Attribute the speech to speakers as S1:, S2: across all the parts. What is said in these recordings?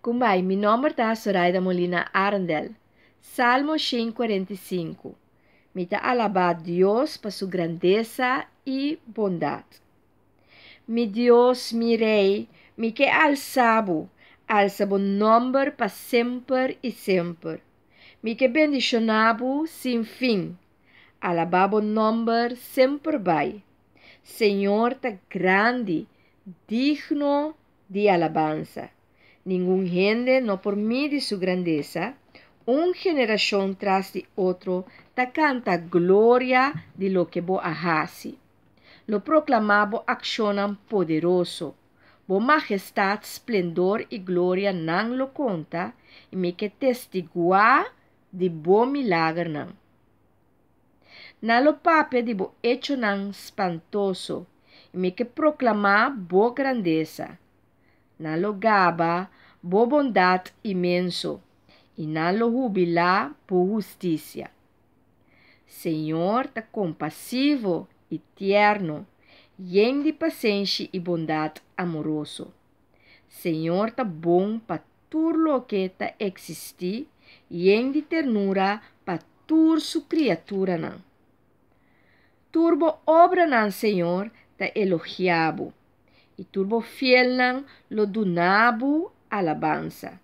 S1: Cum vai? Mi nome é Soraida Molina Arndel. Salmo 145. Mita alabar Deus para sua grandeza e bondade. Mi Deus, mi Rei, mi que alçabo, alçabo nome para sempre e sempre. Mi que bendicionabo sem fim, alababo nome sempre vai. Senhor, tá grande, digno de alabança. Ningún gente no por mí de su grandeza. Un generación tras de otro ta canta gloria de lo que bo hajasi. Lo proclamabo accionan poderoso. Bo majestad, esplendor y gloria nan lo conta y me que testigua de bo milagro nan. Na lo pape de bo hecho nan espantoso y me que proclama bo grandeza. Na lo gaba bondade imenso, e não jubila por justiça. Senhor tá compassivo e tierno, yen de paciência e bondade amoroso. Senhor tá bom para tudo o que ta existi, yen de ternura para tur su criatura nan. Turbo obra nan Senhor ta elogiabo, e turbo fiel nan lo dunabo alabanza.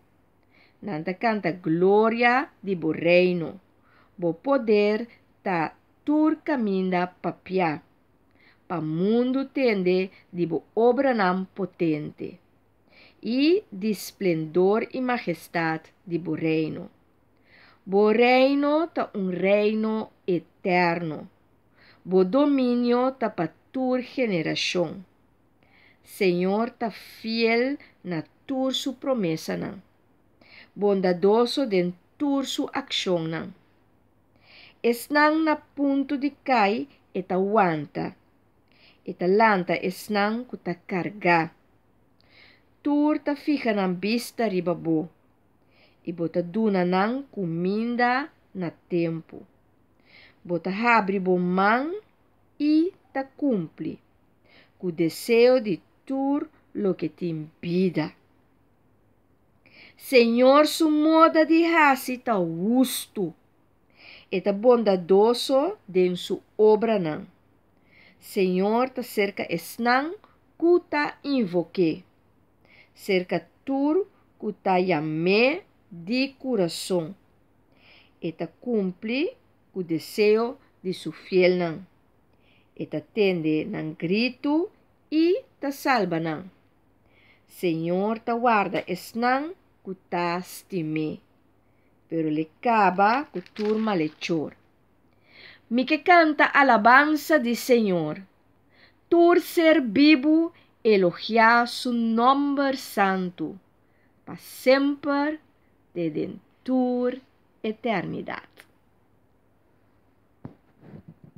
S1: Nanta canta glória de bo reino, bo poder ta caminda papia. Pa mundo tende de bo obra nam potente e de esplendor e majestad de bo reino. Bo reino ta um reino eterno, bo domínio ta pa tur geração. Senhor ta fiel na tur su promesa na. Bondadoso din tur su aksyon na. Esnang na punto di kay itawanta. Italanta esnang kutakarga. Tur ta fika ng bista ribabu. duna ng kuminda na tempo. Bota abre mang e ta cumple O desejo de tur lo que te impida. Senhor su moda de racita justo. Eta bondadoso den su obra nan. Senhor ta cerca esnan cuta invoque. Cerca tur cuta yame de coração. Eta cumpre o desejo de su fiel nan. Eta tende nan grito e ta salva nan. Senhor ta guarda esnan Cutástime. Pero le caba turma lechor. Mi que canta alabanza de Señor. Tur ser vivo elogia su nombre santo. Pa siempre de dentur eternidad.